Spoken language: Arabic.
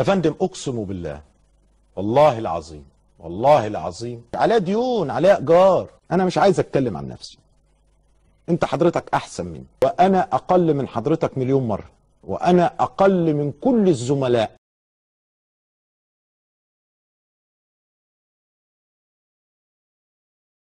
يا فندم أقسم بالله والله العظيم والله العظيم على ديون على إيجار أنا مش عايز أتكلم عن نفسي أنت حضرتك أحسن مني وأنا أقل من حضرتك مليون مرة وأنا أقل من كل الزملاء